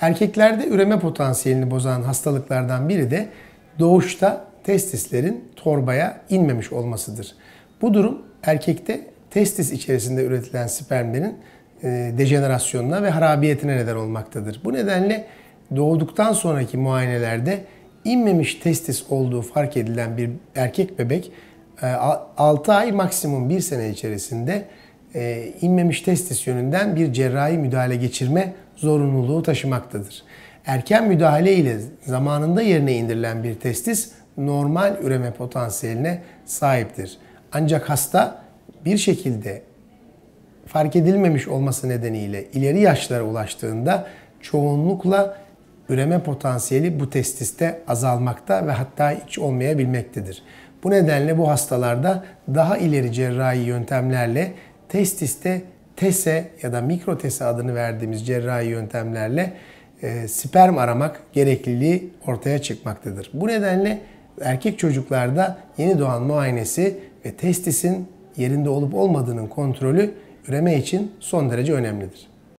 Erkeklerde üreme potansiyelini bozan hastalıklardan biri de doğuşta testislerin torbaya inmemiş olmasıdır. Bu durum erkekte testis içerisinde üretilen spermlerin e, dejenerasyonuna ve harabiyetine neden olmaktadır. Bu nedenle doğduktan sonraki muayenelerde inmemiş testis olduğu fark edilen bir erkek bebek 6 e, ay maksimum 1 sene içerisinde e, inmemiş testis yönünden bir cerrahi müdahale geçirme zorunluluğu taşımaktadır. Erken müdahale ile zamanında yerine indirilen bir testis normal üreme potansiyeline sahiptir. Ancak hasta bir şekilde fark edilmemiş olması nedeniyle ileri yaşlara ulaştığında çoğunlukla üreme potansiyeli bu testiste azalmakta ve hatta hiç olmayabilmektedir. Bu nedenle bu hastalarda daha ileri cerrahi yöntemlerle testiste TESE ya da mikro TESE adını verdiğimiz cerrahi yöntemlerle e, sperm aramak gerekliliği ortaya çıkmaktadır. Bu nedenle erkek çocuklarda yeni doğan muayenesi ve testisin yerinde olup olmadığının kontrolü üreme için son derece önemlidir.